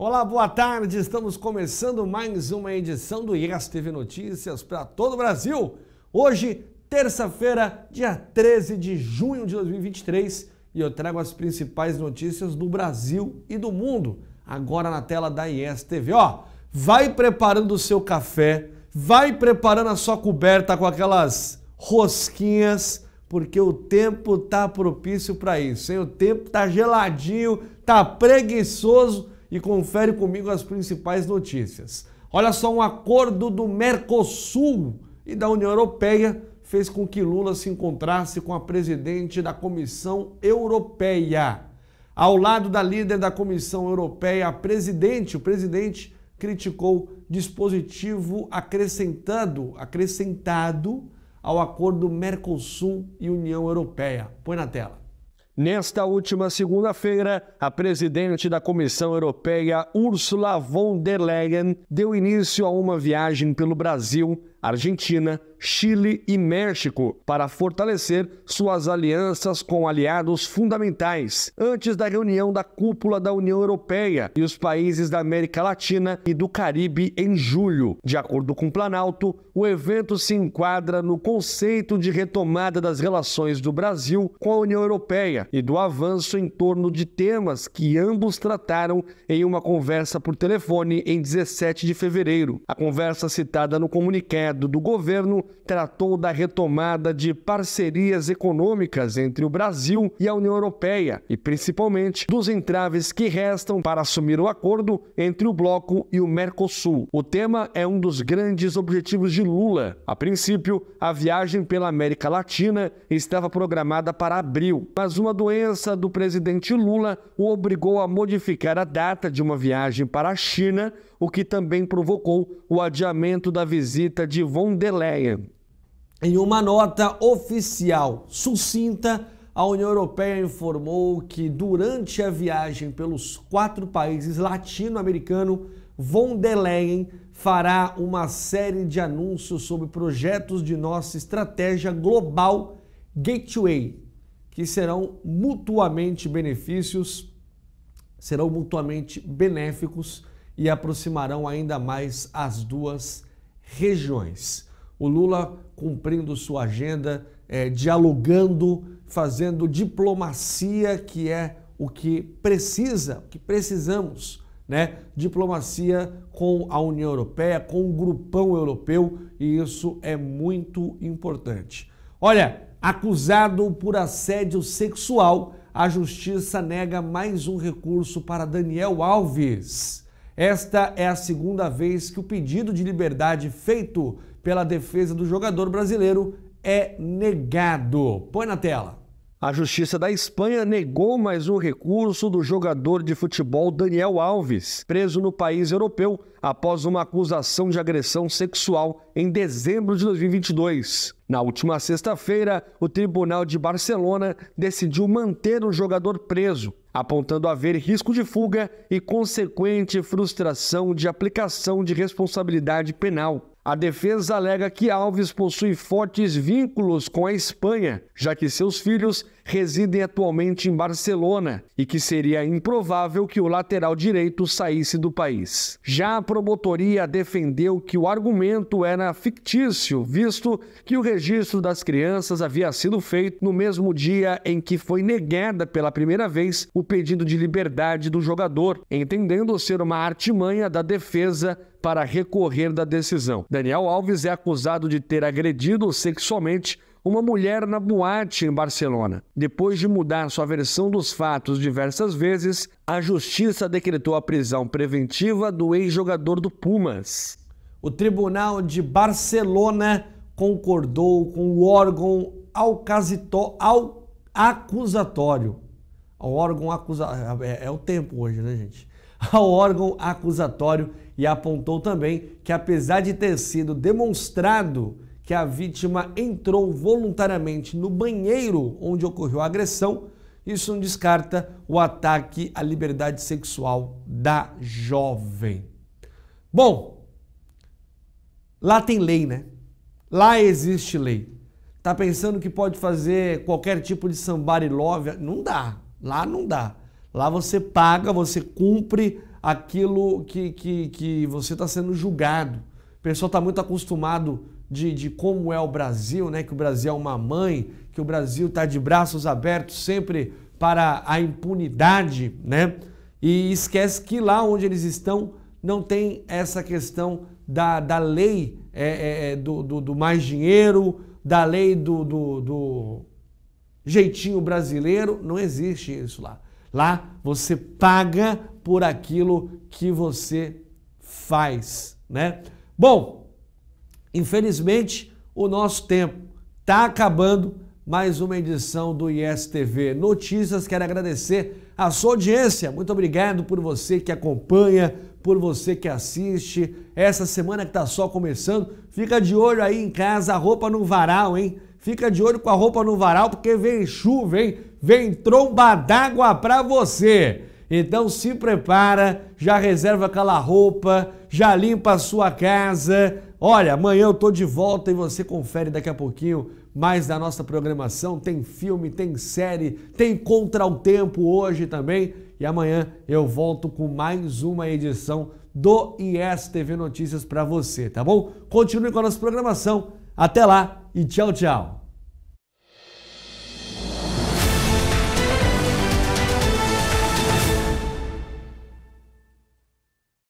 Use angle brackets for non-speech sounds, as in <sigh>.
Olá, boa tarde. Estamos começando mais uma edição do IES TV Notícias para todo o Brasil. Hoje, terça-feira, dia 13 de junho de 2023, e eu trago as principais notícias do Brasil e do mundo, agora na tela da IES TV. Ó, vai preparando o seu café, vai preparando a sua coberta com aquelas rosquinhas, porque o tempo tá propício para isso, hein? O tempo tá geladinho, tá preguiçoso e confere comigo as principais notícias. Olha só, um acordo do Mercosul e da União Europeia fez com que Lula se encontrasse com a presidente da Comissão Europeia. Ao lado da líder da Comissão Europeia, a presidente, o presidente criticou dispositivo acrescentado, acrescentado ao acordo Mercosul e União Europeia. Põe na tela. Nesta última segunda-feira, a presidente da Comissão Europeia, Ursula von der Leyen, deu início a uma viagem pelo Brasil Argentina, Chile e México para fortalecer suas alianças com aliados fundamentais antes da reunião da cúpula da União Europeia e os países da América Latina e do Caribe em julho. De acordo com o Planalto, o evento se enquadra no conceito de retomada das relações do Brasil com a União Europeia e do avanço em torno de temas que ambos trataram em uma conversa por telefone em 17 de fevereiro. A conversa citada no comunicado do governo tratou da retomada de parcerias econômicas entre o Brasil e a União Europeia e principalmente dos entraves que restam para assumir o acordo entre o bloco e o Mercosul. O tema é um dos grandes objetivos de Lula. A princípio, a viagem pela América Latina estava programada para abril, mas uma doença do presidente Lula o obrigou a modificar a data de uma viagem para a China, o que também provocou o adiamento da visita de de von der Leyen. Em uma nota oficial sucinta, a União Europeia informou que durante a viagem pelos quatro países latino-americanos, von der Leyen fará uma série de anúncios sobre projetos de nossa estratégia global Gateway, que serão mutuamente benefícios, serão mutuamente benéficos e aproximarão ainda mais as duas regiões. O Lula cumprindo sua agenda, é, dialogando, fazendo diplomacia, que é o que precisa, o que precisamos, né? Diplomacia com a União Europeia, com o grupão europeu, e isso é muito importante. Olha, acusado por assédio sexual, a justiça nega mais um recurso para Daniel Alves. Esta é a segunda vez que o pedido de liberdade feito pela defesa do jogador brasileiro é negado. Põe na tela. A Justiça da Espanha negou mais um recurso do jogador de futebol Daniel Alves, preso no país europeu após uma acusação de agressão sexual em dezembro de 2022. Na última sexta-feira, o Tribunal de Barcelona decidiu manter o jogador preso apontando haver risco de fuga e consequente frustração de aplicação de responsabilidade penal. A defesa alega que Alves possui fortes vínculos com a Espanha, já que seus filhos residem atualmente em Barcelona e que seria improvável que o lateral direito saísse do país. Já a promotoria defendeu que o argumento era fictício, visto que o registro das crianças havia sido feito no mesmo dia em que foi negada pela primeira vez o pedido de liberdade do jogador, entendendo ser uma artimanha da defesa para recorrer da decisão. Daniel Alves é acusado de ter agredido sexualmente uma mulher na boate em Barcelona. Depois de mudar sua versão dos fatos diversas vezes, a justiça decretou a prisão preventiva do ex-jogador do Pumas. O Tribunal de Barcelona concordou com o órgão alcasito, al, acusatório. O órgão acusatório. É, é o tempo hoje, né, gente? <laughs> Ao órgão acusatório e apontou também que, apesar de ter sido demonstrado que a vítima entrou voluntariamente no banheiro onde ocorreu a agressão, isso não descarta o ataque à liberdade sexual da jovem. Bom, lá tem lei, né? Lá existe lei. Tá pensando que pode fazer qualquer tipo de e love? Não dá. Lá não dá. Lá você paga, você cumpre aquilo que, que, que você está sendo julgado pessoal está muito acostumado de, de, como é o Brasil, né? Que o Brasil é uma mãe, que o Brasil está de braços abertos sempre para a impunidade, né? E esquece que lá onde eles estão não tem essa questão da, da lei é, é, é, do, do, do, mais dinheiro, da lei do, do, do jeitinho brasileiro. Não existe isso lá. Lá você paga por aquilo que você faz, né? Bom, infelizmente o nosso tempo está acabando. Mais uma edição do ISTV Notícias. Quero agradecer a sua audiência. Muito obrigado por você que acompanha, por você que assiste. Essa semana que está só começando, fica de olho aí em casa, a roupa no varal, hein? Fica de olho com a roupa no varal, porque vem chuva, hein? Vem tromba d'água para você. Então se prepara, já reserva aquela roupa, já limpa a sua casa. Olha, amanhã eu tô de volta e você confere daqui a pouquinho mais da nossa programação. Tem filme, tem série, tem Contra o Tempo hoje também. E amanhã eu volto com mais uma edição do ISTV Notícias para você, tá bom? Continue com a nossa programação. Até lá e tchau, tchau.